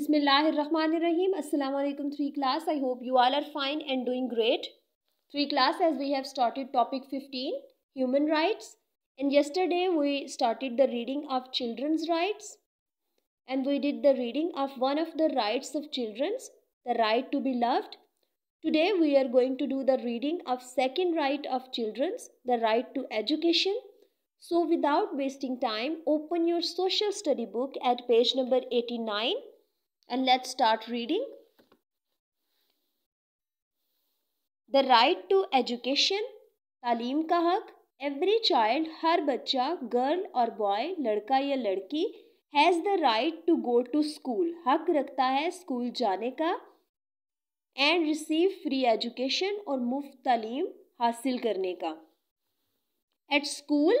Bismillahirrahmanirrahim. Assalamu alaikum 3 class. I hope you all are fine and doing great. 3 class as we have started topic 15 human rights and yesterday we started the reading of children's rights and we did the reading of one of the rights of children's the right to be loved. Today we are going to do the reading of second right of children's the right to education. So without wasting time open your social study book at page number 89 and let's start reading. The right to education तालीम का हक every child हर बच्चा girl और boy लड़का या लड़की has the right to go to school हक रखता है स्कूल जाने का एंड रिसीव फ्री एजुकेशन और मुफ्त तालीम हासिल करने का एट स्कूल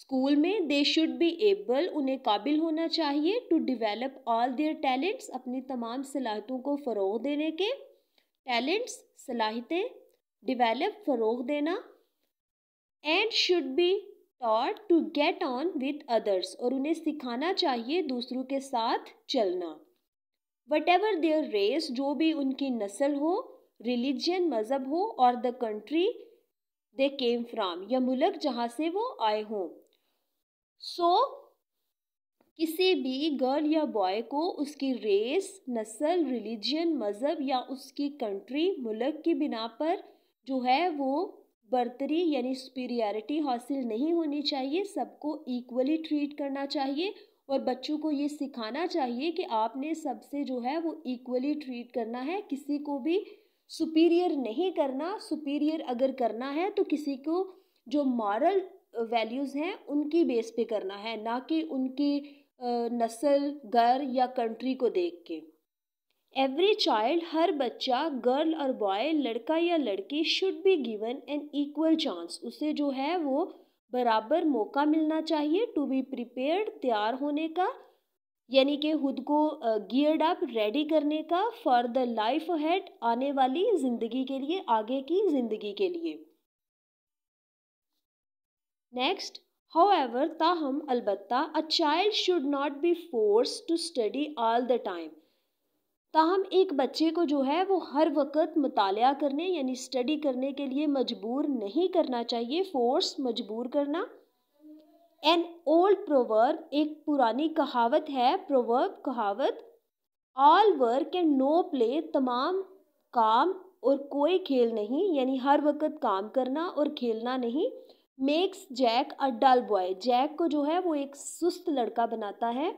स्कूल में दे शुड बी एबल उन्हें काबिल होना चाहिए to develop all their talents अपनी तमाम सलाहितों को फ़रोग देने के टैलेंट्स सलाहितें डिवेलप फ़रोग देना and should be taught to get on with others और उन्हें सिखाना चाहिए दूसरों के साथ चलना वट एवर देयर रेस जो भी उनकी नस्ल हो रिलीजन मज़हब हो और the country they came from या मुलक जहाँ से वो आए हों सो किसी भी गर्ल या बॉय को उसकी रेस नस्ल रिलीजन मज़हब या उसकी कंट्री मुल्क की बिना पर जो है वो बर्तरी यानी सुपीरियरिटी हासिल नहीं होनी चाहिए सबको इक्वली ट्रीट करना चाहिए और बच्चों को ये सिखाना चाहिए कि आपने सबसे जो है वो इक्वली ट्रीट करना है किसी को भी सुपीरियर नहीं करना सुपीरियर अगर करना है तो किसी को जो मॉरल वैल्यूज़ हैं उनकी बेस पे करना है ना कि उनकी नस्ल घर या कंट्री को देख के एवरी चाइल्ड हर बच्चा गर्ल और बॉय लड़का या लड़की should be given an equal chance उसे जो है वो बराबर मौका मिलना चाहिए टू बी प्रिपेयर्ड तैयार होने का यानी कि खुद को गियर्ड अप रेडी करने का फॉर द लाइफ हेड आने वाली ज़िंदगी के लिए आगे की ज़िंदगी के लिए नेक्स्ट हाउ एवर ताहम अलबत्ता a child should not be force to study all the time ताहम एक बच्चे को जो है वो हर वक्त मुताल करने यानी स्टडी करने के लिए मजबूर नहीं करना चाहिए फोर्स मजबूर करना एन ओल्ड प्रोवर्ब एक पुरानी कहावत है प्रोवर्ब कहावत all work and no play तमाम काम और कोई खेल नहीं यानी हर वक्त काम करना और खेलना नहीं makes Jack a dull boy Jack को जो है वो एक सुस्त लड़का बनाता है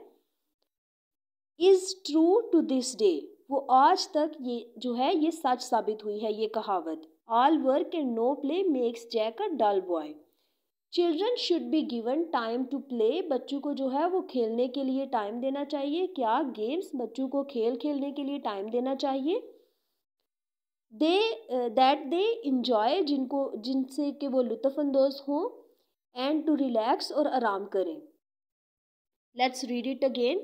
is true to this day वो आज तक ये जो है ये सच साबित हुई है ये कहावत all work and no play makes Jack a dull boy children should be given time to play बच्चों को जो है वो खेलने के लिए टाइम देना चाहिए क्या गेम्स बच्चों को खेल खेलने के लिए टाइम देना चाहिए Uh, that they enjoy, enjoy जिनको जिनसे कि वो लुत्फ़ानंदोज़ and to relax or aram kare. Let's read it again.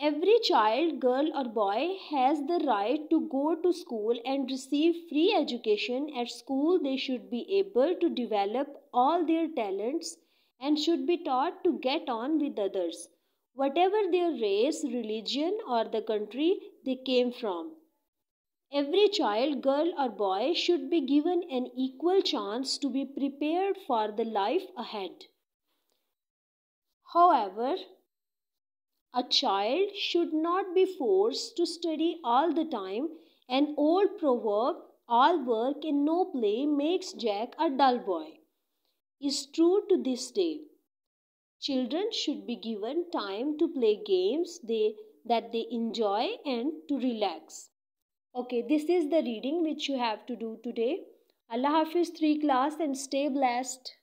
Every child, girl or boy has the right to go to school and receive free education. At school, they should be able to develop all their talents and should be taught to get on with others, whatever their race, religion, or the country they came from. Every child, girl or boy, should be given an equal chance to be prepared for the life ahead. However, a child should not be forced to study all the time. An old proverb, all work and no play makes Jack a dull boy, is true to this day. Children should be given time to play games they, that they enjoy and to relax. Okay, this is the reading which you have to do today. Allah Hafiz 3 class and stay blessed.